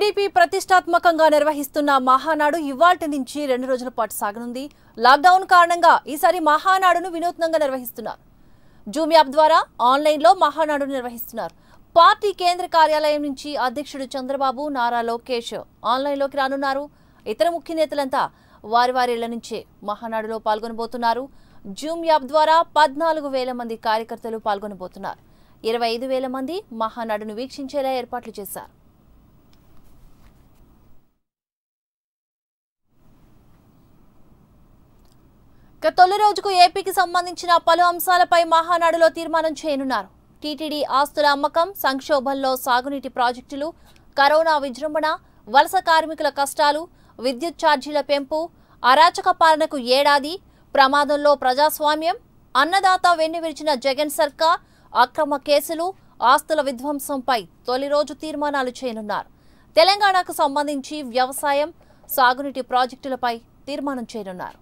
TDP ప్రతిష్టాత్మకంగా నిర్వహిస్తున్న మహానాడు ఇవాల్టి నుంచి రెండు రోజుల పాటు సాగనుంది లాక్డౌన్ కారణంగా ఈసారి మహానాడును వినూత్నంగా నిర్వహిస్తున్నారు జూమ్ యాప్ ద్వారా ఆన్లైన్లో మహానాడును నిర్వహిస్తున్నారు పార్టీ కేంద్ర కార్యాలయం నుంచి అధ్యక్షుడు చంద్రబాబు నారా లోకేష్ ఆన్లైన్లోకి రానున్నారు ఇతర ముఖ్య నేతలంతా వారి వారి ఇళ్ల నుంచే మహానాడులో పాల్గొనబోతున్నారు జూమ్ యాప్ ద్వారా పద్నాలుగు వేల మంది కార్యకర్తలు పాల్గొనబోతున్నారు ఇరవై ఐదు వేల మంది మహానాడును వీక్షించేలా ఏర్పాట్లు చేశారు ఇక తొలి రోజుకు ఏపీకి సంబంధించిన పలు అంశాలపై మహానాడులో తీర్మానం చేయనున్నారు టీటీడీ ఆస్తుల అమ్మకం సంక్షోభంలో సాగునీటి ప్రాజెక్టులు కరోనా విజృంభణ వలస కార్మికుల కష్టాలు విద్యుత్ ఛార్జీల పెంపు అరాచక పాలనకు ఏడాది ప్రమాదంలో ప్రజాస్వామ్యం అన్నదాత వెన్నువిరిచిన జగన్ సర్కార్ అక్రమ కేసులు ఆస్తుల విధ్వంసంపై తొలి రోజు తీర్మానాలు చేయనున్నారు తెలంగాణకు సంబంధించి వ్యవసాయం సాగునీటి ప్రాజెక్టులపై తీర్మానం చేయనున్నారు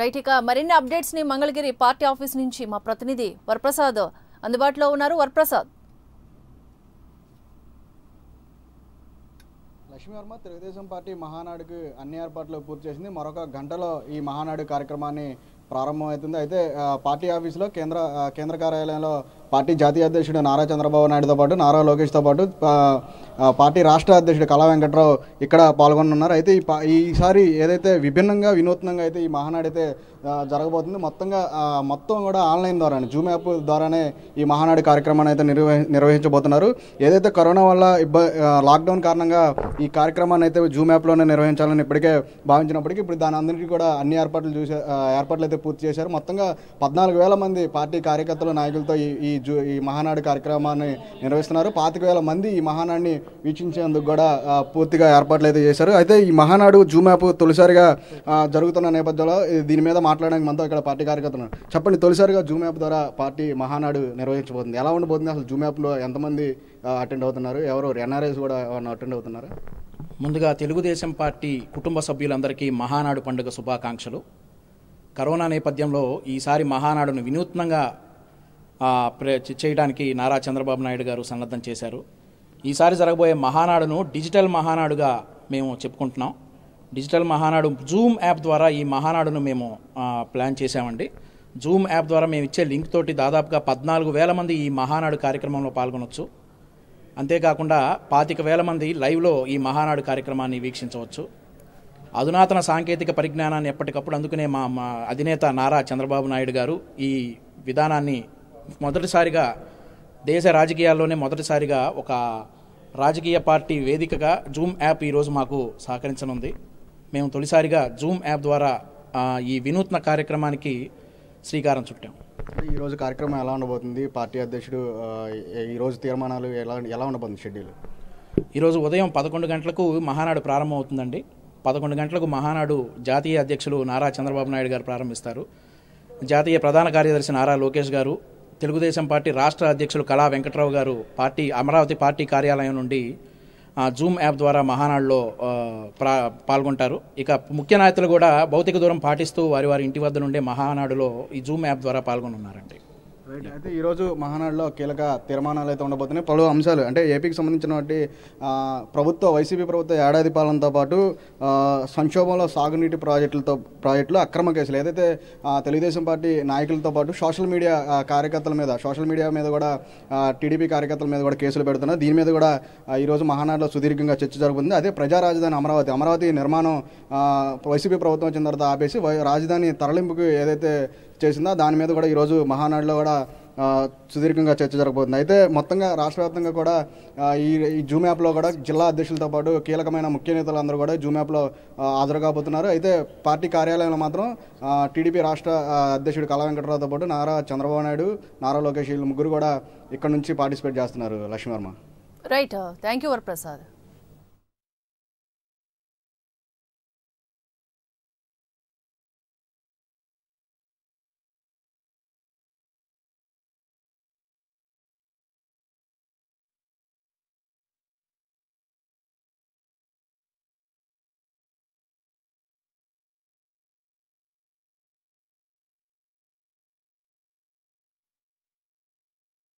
రైట్ ఇక మరిన్ని అప్డేట్స్ ని మంగళగిరి పార్టీ ఆఫీస్ నుంచి మా ప్రతినిధి వరప్రసాద్ అందుబాటులో ఉన్నారు వరప్రసాద్ లక్ష్మీ వర్మ తెలుగుదేశం పార్టీ మహానాడుకు అన్ని ఏర్పాట్లు పూర్తి చేసింది మరొక గంటలో ఈ మహానాడు కార్యక్రమాన్ని ప్రారంభమవుతుంది అయితే పార్టీ ఆఫీసులో కేంద్ర కేంద్ర కార్యాలయంలో పార్టీ జాతీయ అధ్యక్షుడు నారా చంద్రబాబు నాయుడుతో పాటు నారా లోకేష్తో పాటు పార్టీ రాష్ట్ర అధ్యక్షుడు కళా వెంకట్రావు ఇక్కడ పాల్గొనున్నారు అయితే ఈ ఈసారి ఏదైతే విభిన్నంగా వినూత్నంగా అయితే ఈ మహానాడు అయితే జరగబోతుంది మొత్తంగా మొత్తం కూడా ఆన్లైన్ ద్వారానే జూమ్ యాప్ ద్వారానే ఈ మహానాడు కార్యక్రమాన్ని అయితే నిర్వహి నిర్వహించబోతున్నారు ఏదైతే కరోనా వల్ల ఇబ్బ లాక్డౌన్ కారణంగా ఈ కార్యక్రమాన్ని అయితే జూమ్ యాప్లోనే నిర్వహించాలని ఇప్పటికే భావించినప్పటికీ ఇప్పుడు దాని అందరికీ కూడా అన్ని ఏర్పాట్లు చూసే ఏర్పాట్లు అయితే పూర్తి చేశారు మొత్తంగా పద్నాలుగు వేల మంది పార్టీ కార్యకర్తలు నాయకులతో ఈ జూ ఈ మహానాడు కార్యక్రమాన్ని నిర్వహిస్తున్నారు పాతిక వేల మంది ఈ మహానాడిని వీక్షించేందుకు కూడా పూర్తిగా ఏర్పాట్లు అయితే చేశారు అయితే ఈ మహానాడు జూమ్ యాప్ తొలిసారిగా జరుగుతున్న నేపథ్యంలో దీని మీద మాట్లాడడానికి మనతో ఇక్కడ పార్టీ కార్యకర్తలు చెప్పండి తొలిసారిగా జూమ్ యాప్ ద్వారా పార్టీ మహానాడు నిర్వహించబోతుంది ఎలా ఉండబోతుంది అసలు జూమ్ యాప్లో ఎంతమంది అటెండ్ అవుతున్నారు ఎవరు ఎన్ఆర్ఐస్ కూడా అటెండ్ అవుతున్నారు ముందుగా తెలుగుదేశం పార్టీ కుటుంబ సభ్యులందరికీ మహానాడు పండుగ శుభాకాంక్షలు కరోనా నేపథ్యంలో ఈసారి మహానాడును వినూత్నంగా చేయడానికి నారా చంద్రబాబు నాయుడు గారు సన్నద్ధం చేశారు ఈసారి జరగబోయే మహానాడును డిజిటల్ మహానాడుగా మేము చెప్పుకుంటున్నాం డిజిటల్ మహానాడు జూమ్ యాప్ ద్వారా ఈ మహానాడును మేము ప్లాన్ చేశామండి జూమ్ యాప్ ద్వారా మేము ఇచ్చే లింక్ తోటి దాదాపుగా పద్నాలుగు వేల మంది ఈ మహానాడు కార్యక్రమంలో పాల్గొనవచ్చు అంతేకాకుండా పాతిక వేల మంది లైవ్లో ఈ మహానాడు కార్యక్రమాన్ని వీక్షించవచ్చు అధునాతన సాంకేతిక పరిజ్ఞానాన్ని ఎప్పటికప్పుడు అందుకునే మా అధినేత నారా చంద్రబాబు నాయుడు గారు ఈ విధానాన్ని మొదటిసారిగా దేశ రాజకీయాల్లోనే మొదటిసారిగా ఒక రాజకీయ పార్టీ వేదికగా జూమ్ యాప్ ఈరోజు మాకు సహకరించనుంది మేము తొలిసారిగా జూమ్ యాప్ ద్వారా ఈ వినూత్న కార్యక్రమానికి శ్రీకారం చుట్టాం ఈరోజు కార్యక్రమం ఎలా ఉండబోతుంది పార్టీ అధ్యక్షుడు ఈరోజు తీర్మానాలు ఎలా ఎలా ఉండబోతుంది షెడ్యూల్ ఈరోజు ఉదయం పదకొండు గంటలకు మహానాడు ప్రారంభం అవుతుందండి పదకొండు గంటలకు మహానాడు జాతీయ అధ్యక్షులు నారా చంద్రబాబు నాయుడు గారు ప్రారంభిస్తారు జాతీయ ప్రధాన కార్యదర్శి నారా లోకేష్ గారు తెలుగుదేశం పార్టీ రాష్ట్ర అధ్యక్షులు కళా వెంకట్రావు గారు పార్టీ అమరావతి పార్టీ కార్యాలయం నుండి జూమ్ యాప్ ద్వారా మహానాడులో పాల్గొంటారు ఇక ముఖ్య నాయకులు కూడా భౌతిక దూరం పాటిస్తూ వారి వారి ఇంటి వద్ద నుండే మహానాడులో ఈ జూమ్ యాప్ ద్వారా పాల్గొనున్నారండి రైట్ అయితే ఈరోజు మహానాడులో కీలక తీర్మానాలు అయితే ఉండబోతున్నాయి పలు అంశాలు అంటే ఏపీకి సంబంధించినటువంటి ప్రభుత్వ వైసీపీ ప్రభుత్వ ఏడాది పాలనతో పాటు సంక్షోభంలో సాగునీటి ప్రాజెక్టులతో ప్రాజెక్టులు అక్రమ కేసులు ఏదైతే తెలుగుదేశం పార్టీ నాయకులతో పాటు సోషల్ మీడియా కార్యకర్తల మీద సోషల్ మీడియా మీద కూడా టీడీపీ కార్యకర్తల మీద కూడా కేసులు పెడుతున్నారు దీని మీద కూడా ఈరోజు మహానాడులో సుదీర్ఘంగా చర్చ జరుగుతుంది అదే ప్రజా రాజధాని అమరావతి అమరావతి నిర్మాణం వైసీపీ ప్రభుత్వం వచ్చిన తర్వాత ఆపేసి రాజధాని తరలింపుకి ఏదైతే చేసిందో దాని మీద కూడా ఈరోజు మహానాడులో కూడా సుదీర్ఘంగా చర్చ జరగబోతుంది అయితే మొత్తంగా రాష్ట్ర వ్యాప్తంగా కూడా ఈ ఈ జూమ్ యాప్లో కూడా జిల్లా అధ్యక్షులతో పాటు కీలకమైన ముఖ్య నేతలు అందరూ కూడా జూమ్ యాప్లో హాజరు కాబోతున్నారు అయితే పార్టీ కార్యాలయంలో మాత్రం టీడీపీ రాష్ట్ర అధ్యక్షుడు కళా వెంకటరావుతో పాటు నారా చంద్రబాబు నాయుడు నారా లోకేష్ ముగ్గురు కూడా ఇక్కడ నుంచి పార్టిసిపేట్ చేస్తున్నారు Lakshmi Varma right thank uh, you Varaprasad